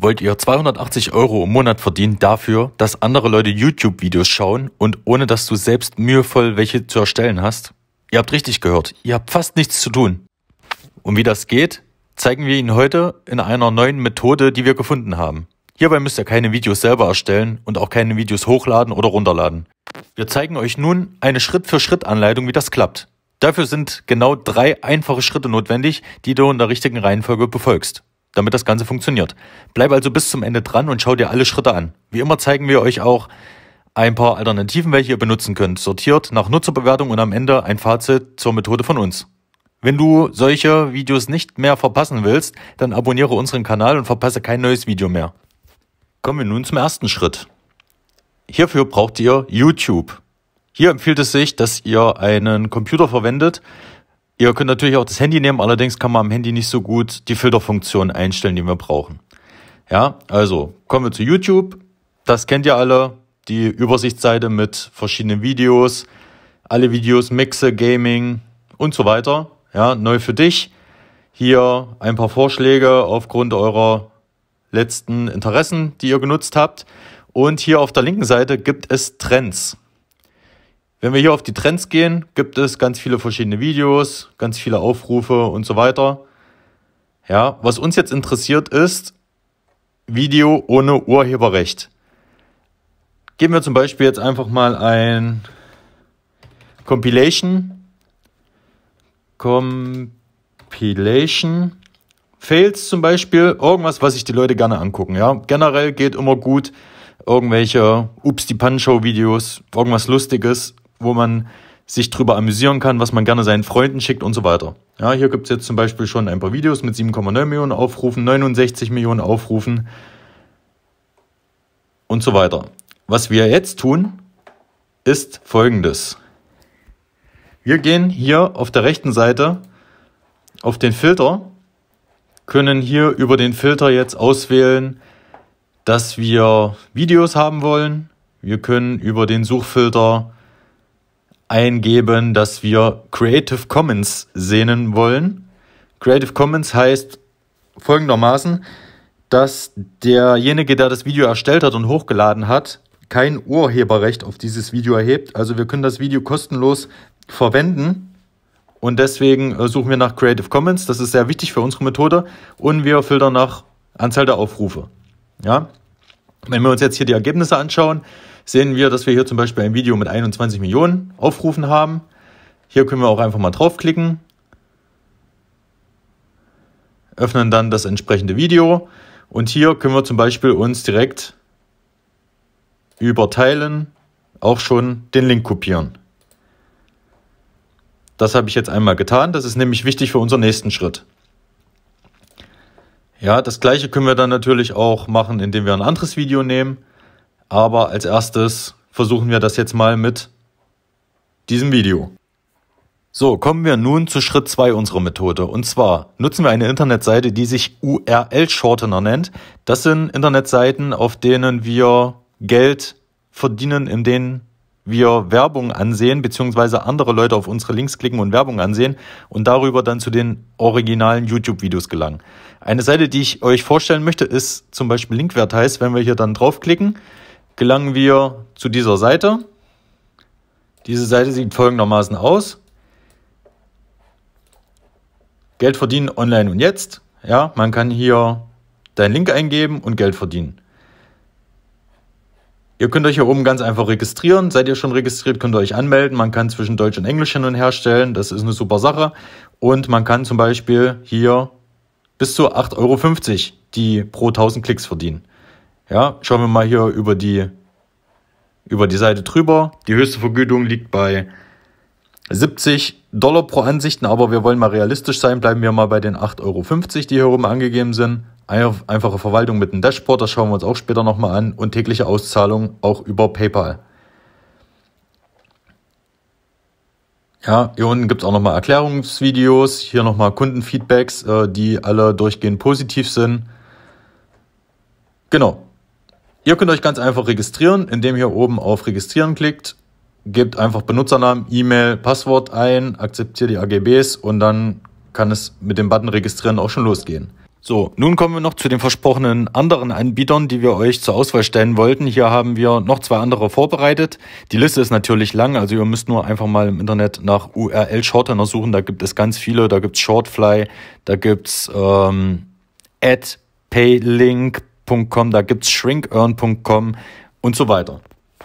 Wollt ihr 280 Euro im Monat verdienen dafür, dass andere Leute YouTube-Videos schauen und ohne dass du selbst mühevoll welche zu erstellen hast? Ihr habt richtig gehört, ihr habt fast nichts zu tun. Und wie das geht, zeigen wir Ihnen heute in einer neuen Methode, die wir gefunden haben. Hierbei müsst ihr keine Videos selber erstellen und auch keine Videos hochladen oder runterladen. Wir zeigen euch nun eine Schritt-für-Schritt-Anleitung, wie das klappt. Dafür sind genau drei einfache Schritte notwendig, die du in der richtigen Reihenfolge befolgst damit das Ganze funktioniert. Bleib also bis zum Ende dran und schau dir alle Schritte an. Wie immer zeigen wir euch auch ein paar Alternativen, welche ihr benutzen könnt, sortiert nach Nutzerbewertung und am Ende ein Fazit zur Methode von uns. Wenn du solche Videos nicht mehr verpassen willst, dann abonniere unseren Kanal und verpasse kein neues Video mehr. Kommen wir nun zum ersten Schritt. Hierfür braucht ihr YouTube. Hier empfiehlt es sich, dass ihr einen Computer verwendet, Ihr könnt natürlich auch das Handy nehmen, allerdings kann man am Handy nicht so gut die Filterfunktion einstellen, die wir brauchen. Ja, also kommen wir zu YouTube. Das kennt ihr alle. Die Übersichtsseite mit verschiedenen Videos, alle Videos, Mixe, Gaming und so weiter. Ja, neu für dich. Hier ein paar Vorschläge aufgrund eurer letzten Interessen, die ihr genutzt habt. Und hier auf der linken Seite gibt es Trends. Wenn wir hier auf die Trends gehen, gibt es ganz viele verschiedene Videos, ganz viele Aufrufe und so weiter. Ja, was uns jetzt interessiert ist, Video ohne Urheberrecht. Geben wir zum Beispiel jetzt einfach mal ein Compilation. Compilation. Fails zum Beispiel, irgendwas, was sich die Leute gerne angucken. Ja, generell geht immer gut irgendwelche Ups die Pan Show Videos, irgendwas Lustiges, wo man sich drüber amüsieren kann, was man gerne seinen Freunden schickt und so weiter. Ja, hier gibt es jetzt zum Beispiel schon ein paar Videos mit 7,9 Millionen Aufrufen, 69 Millionen Aufrufen und so weiter. Was wir jetzt tun, ist folgendes. Wir gehen hier auf der rechten Seite auf den Filter, können hier über den Filter jetzt auswählen, dass wir Videos haben wollen. Wir können über den Suchfilter eingeben, dass wir Creative Commons sehnen wollen. Creative Commons heißt folgendermaßen, dass derjenige, der das Video erstellt hat und hochgeladen hat, kein Urheberrecht auf dieses Video erhebt. Also wir können das Video kostenlos verwenden und deswegen äh, suchen wir nach Creative Commons. Das ist sehr wichtig für unsere Methode und wir filtern nach Anzahl der Aufrufe. Ja? Wenn wir uns jetzt hier die Ergebnisse anschauen, sehen wir, dass wir hier zum Beispiel ein Video mit 21 Millionen Aufrufen haben. Hier können wir auch einfach mal draufklicken, öffnen dann das entsprechende Video und hier können wir zum Beispiel uns direkt über Teilen auch schon den Link kopieren. Das habe ich jetzt einmal getan, das ist nämlich wichtig für unseren nächsten Schritt. Ja, das gleiche können wir dann natürlich auch machen, indem wir ein anderes Video nehmen. Aber als erstes versuchen wir das jetzt mal mit diesem Video. So, kommen wir nun zu Schritt 2 unserer Methode. Und zwar nutzen wir eine Internetseite, die sich URL-Shortener nennt. Das sind Internetseiten, auf denen wir Geld verdienen, in denen wir Werbung ansehen, beziehungsweise andere Leute auf unsere Links klicken und Werbung ansehen und darüber dann zu den originalen YouTube-Videos gelangen. Eine Seite, die ich euch vorstellen möchte, ist zum Beispiel Linkwert heißt, wenn wir hier dann draufklicken, gelangen wir zu dieser Seite. Diese Seite sieht folgendermaßen aus. Geld verdienen online und jetzt. Ja, man kann hier deinen Link eingeben und Geld verdienen. Ihr könnt euch hier oben ganz einfach registrieren. Seid ihr schon registriert, könnt ihr euch anmelden. Man kann zwischen Deutsch und Englisch hin und her stellen. Das ist eine super Sache. Und man kann zum Beispiel hier bis zu 8,50 Euro die pro 1000 Klicks verdienen. Ja, schauen wir mal hier über die, über die Seite drüber. Die höchste Vergütung liegt bei 70 Dollar pro Ansichten, aber wir wollen mal realistisch sein, bleiben wir mal bei den 8,50 Euro, die hier oben angegeben sind. Einfache Verwaltung mit einem Dashboard, das schauen wir uns auch später nochmal an und tägliche Auszahlung auch über PayPal. Ja, hier unten gibt es auch nochmal Erklärungsvideos, hier nochmal Kundenfeedbacks, äh, die alle durchgehend positiv sind. Genau, Ihr könnt euch ganz einfach registrieren, indem ihr oben auf Registrieren klickt. Gebt einfach Benutzernamen, E-Mail, Passwort ein, akzeptiert die AGBs und dann kann es mit dem Button Registrieren auch schon losgehen. So, nun kommen wir noch zu den versprochenen anderen Anbietern, die wir euch zur Auswahl stellen wollten. Hier haben wir noch zwei andere vorbereitet. Die Liste ist natürlich lang, also ihr müsst nur einfach mal im Internet nach URL-Shortener suchen. Da gibt es ganz viele. Da gibt's Shortfly, da gibt's ähm, Ad, Paylink, shrink.com, da es shrinkearn.com und so weiter.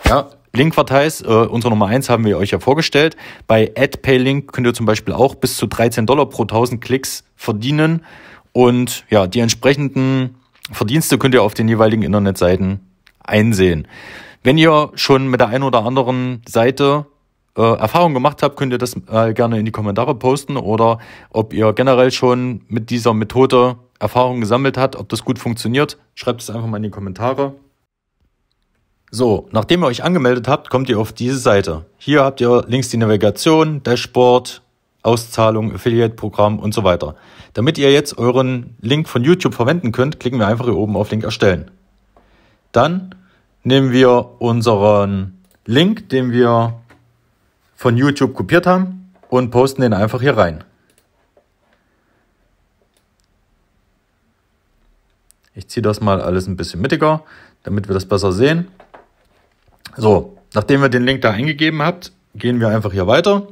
Ja, Linkverteils, äh, unsere Nummer 1 haben wir euch ja vorgestellt. Bei AdPayLink könnt ihr zum Beispiel auch bis zu 13 Dollar pro 1000 Klicks verdienen. Und ja, die entsprechenden Verdienste könnt ihr auf den jeweiligen Internetseiten einsehen. Wenn ihr schon mit der einen oder anderen Seite äh, Erfahrung gemacht habt, könnt ihr das äh, gerne in die Kommentare posten oder ob ihr generell schon mit dieser Methode Erfahrungen gesammelt hat, ob das gut funktioniert, schreibt es einfach mal in die Kommentare. So, nachdem ihr euch angemeldet habt, kommt ihr auf diese Seite. Hier habt ihr links die Navigation, Dashboard, Auszahlung, Affiliate-Programm und so weiter. Damit ihr jetzt euren Link von YouTube verwenden könnt, klicken wir einfach hier oben auf Link erstellen. Dann nehmen wir unseren Link, den wir von YouTube kopiert haben und posten den einfach hier rein. Ich ziehe das mal alles ein bisschen mittiger, damit wir das besser sehen. So, nachdem wir den Link da eingegeben habt, gehen wir einfach hier weiter.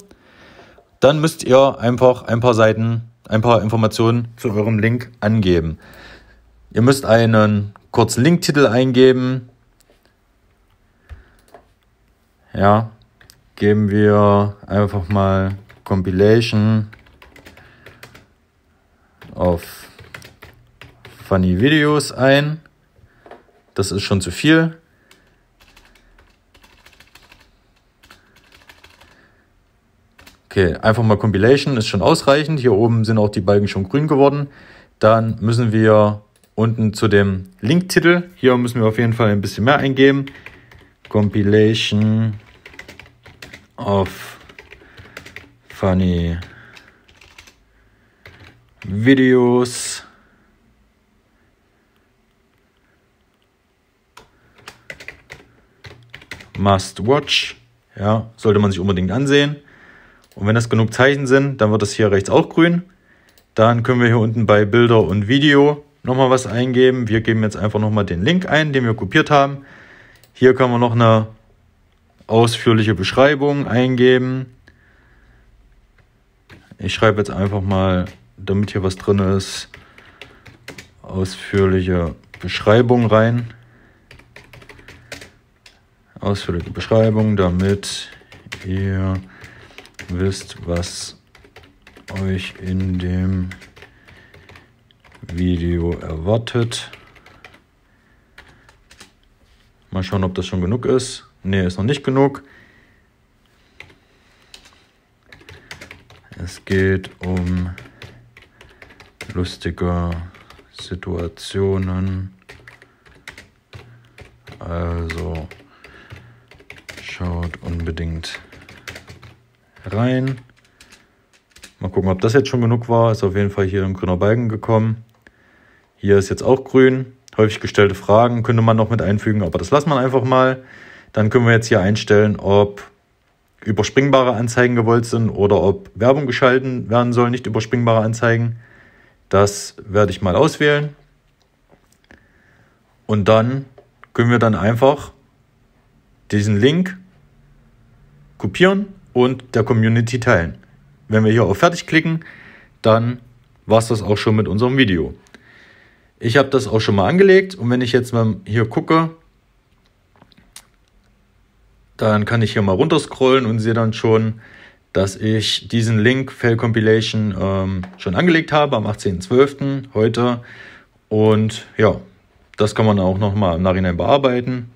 Dann müsst ihr einfach ein paar Seiten, ein paar Informationen zu eurem Link angeben. Ihr müsst einen kurzen Linktitel eingeben. Ja, geben wir einfach mal Compilation auf Funny Videos ein. Das ist schon zu viel. Okay, einfach mal Compilation ist schon ausreichend. Hier oben sind auch die Balken schon grün geworden. Dann müssen wir unten zu dem Linktitel, hier müssen wir auf jeden Fall ein bisschen mehr eingeben. Compilation of funny Videos. must watch. Ja, sollte man sich unbedingt ansehen. Und wenn das genug Zeichen sind, dann wird das hier rechts auch grün. Dann können wir hier unten bei Bilder und Video nochmal was eingeben. Wir geben jetzt einfach nochmal den Link ein, den wir kopiert haben. Hier können wir noch eine ausführliche Beschreibung eingeben. Ich schreibe jetzt einfach mal, damit hier was drin ist, ausführliche Beschreibung rein ausführliche Beschreibung, damit ihr wisst, was euch in dem Video erwartet. Mal schauen, ob das schon genug ist. Ne, ist noch nicht genug. Es geht um lustige Situationen. Also unbedingt rein. Mal gucken, ob das jetzt schon genug war. Ist auf jeden Fall hier ein grüner Balken gekommen. Hier ist jetzt auch grün. Häufig gestellte Fragen könnte man noch mit einfügen, aber das lassen wir einfach mal. Dann können wir jetzt hier einstellen, ob überspringbare Anzeigen gewollt sind oder ob Werbung geschalten werden soll, nicht überspringbare Anzeigen. Das werde ich mal auswählen. Und dann können wir dann einfach diesen Link kopieren und der Community teilen. Wenn wir hier auf Fertig klicken, dann war es das auch schon mit unserem Video. Ich habe das auch schon mal angelegt und wenn ich jetzt mal hier gucke, dann kann ich hier mal runterscrollen und sehe dann schon, dass ich diesen Link Fail Compilation ähm, schon angelegt habe am 18.12. heute. Und ja, das kann man auch nochmal im Nachhinein bearbeiten.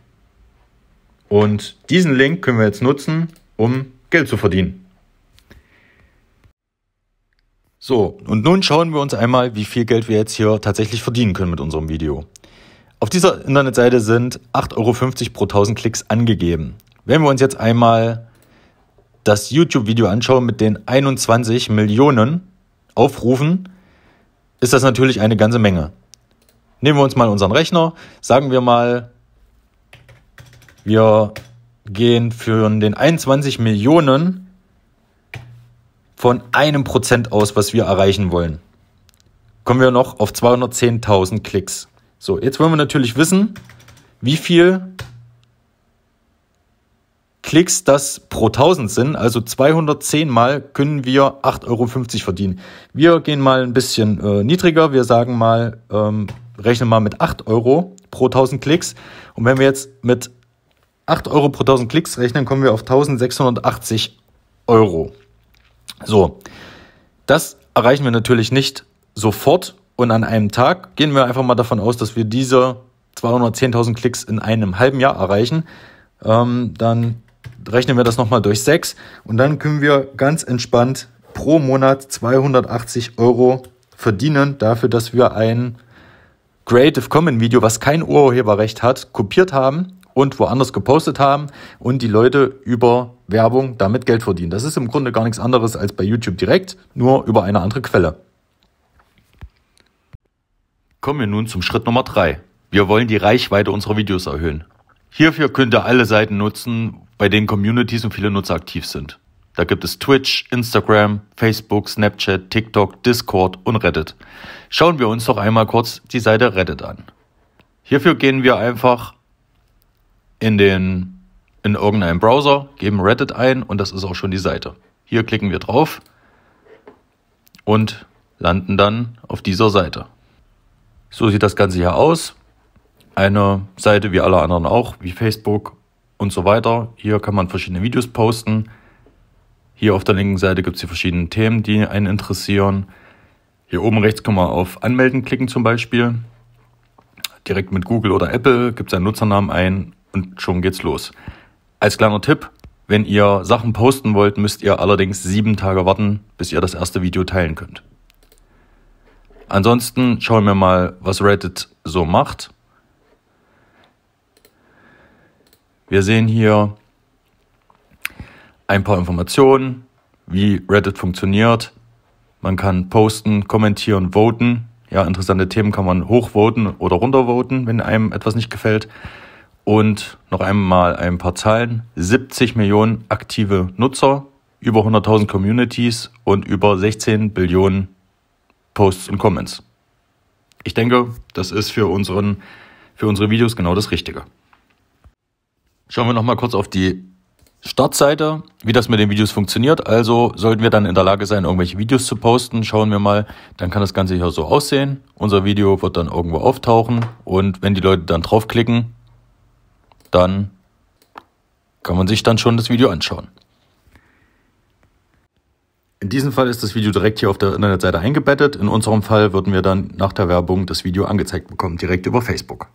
Und diesen Link können wir jetzt nutzen, um Geld zu verdienen. So, und nun schauen wir uns einmal, wie viel Geld wir jetzt hier tatsächlich verdienen können mit unserem Video. Auf dieser Internetseite sind 8,50 Euro pro 1000 Klicks angegeben. Wenn wir uns jetzt einmal das YouTube-Video anschauen mit den 21 Millionen Aufrufen, ist das natürlich eine ganze Menge. Nehmen wir uns mal unseren Rechner, sagen wir mal, wir gehen für den 21 Millionen von einem Prozent aus, was wir erreichen wollen. Kommen wir noch auf 210.000 Klicks. So, jetzt wollen wir natürlich wissen, wie viel Klicks das pro 1000 sind. Also 210 mal können wir 8,50 Euro verdienen. Wir gehen mal ein bisschen äh, niedriger. Wir sagen mal, ähm, rechnen mal mit 8 Euro pro 1000 Klicks. Und wenn wir jetzt mit 8 Euro pro 1000 Klicks rechnen, kommen wir auf 1680 Euro. So, das erreichen wir natürlich nicht sofort und an einem Tag. Gehen wir einfach mal davon aus, dass wir diese 210.000 Klicks in einem halben Jahr erreichen. Ähm, dann rechnen wir das nochmal durch 6 und dann können wir ganz entspannt pro Monat 280 Euro verdienen dafür, dass wir ein Creative Common Video, was kein Urheberrecht hat, kopiert haben und woanders gepostet haben und die Leute über Werbung damit Geld verdienen. Das ist im Grunde gar nichts anderes als bei YouTube direkt, nur über eine andere Quelle. Kommen wir nun zum Schritt Nummer drei. Wir wollen die Reichweite unserer Videos erhöhen. Hierfür könnt ihr alle Seiten nutzen, bei denen Communities und viele Nutzer aktiv sind. Da gibt es Twitch, Instagram, Facebook, Snapchat, TikTok, Discord und Reddit. Schauen wir uns doch einmal kurz die Seite Reddit an. Hierfür gehen wir einfach in den in irgendeinem Browser, geben Reddit ein und das ist auch schon die Seite. Hier klicken wir drauf und landen dann auf dieser Seite. So sieht das Ganze hier aus. Eine Seite wie alle anderen auch, wie Facebook und so weiter. Hier kann man verschiedene Videos posten. Hier auf der linken Seite gibt es die verschiedenen Themen, die einen interessieren. Hier oben rechts kann man auf Anmelden klicken zum Beispiel. Direkt mit Google oder Apple gibt seinen Nutzernamen ein und schon geht's los. Als kleiner Tipp, wenn ihr Sachen posten wollt, müsst ihr allerdings sieben Tage warten, bis ihr das erste Video teilen könnt. Ansonsten schauen wir mal, was Reddit so macht. Wir sehen hier ein paar Informationen, wie Reddit funktioniert. Man kann posten, kommentieren, voten. Ja, interessante Themen kann man hochvoten oder runtervoten, wenn einem etwas nicht gefällt. Und noch einmal ein paar Zahlen. 70 Millionen aktive Nutzer, über 100.000 Communities und über 16 Billionen Posts und Comments. Ich denke, das ist für, unseren, für unsere Videos genau das Richtige. Schauen wir nochmal kurz auf die Startseite, wie das mit den Videos funktioniert. Also sollten wir dann in der Lage sein, irgendwelche Videos zu posten, schauen wir mal, dann kann das Ganze hier so aussehen. Unser Video wird dann irgendwo auftauchen und wenn die Leute dann draufklicken, dann kann man sich dann schon das Video anschauen. In diesem Fall ist das Video direkt hier auf der Internetseite eingebettet. In unserem Fall würden wir dann nach der Werbung das Video angezeigt bekommen, direkt über Facebook.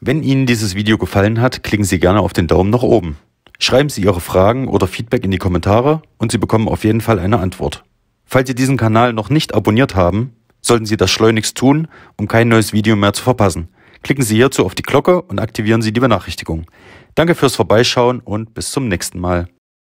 Wenn Ihnen dieses Video gefallen hat, klicken Sie gerne auf den Daumen nach oben. Schreiben Sie Ihre Fragen oder Feedback in die Kommentare und Sie bekommen auf jeden Fall eine Antwort. Falls Sie diesen Kanal noch nicht abonniert haben, sollten Sie das schleunigst tun, um kein neues Video mehr zu verpassen. Klicken Sie hierzu auf die Glocke und aktivieren Sie die Benachrichtigung. Danke fürs Vorbeischauen und bis zum nächsten Mal.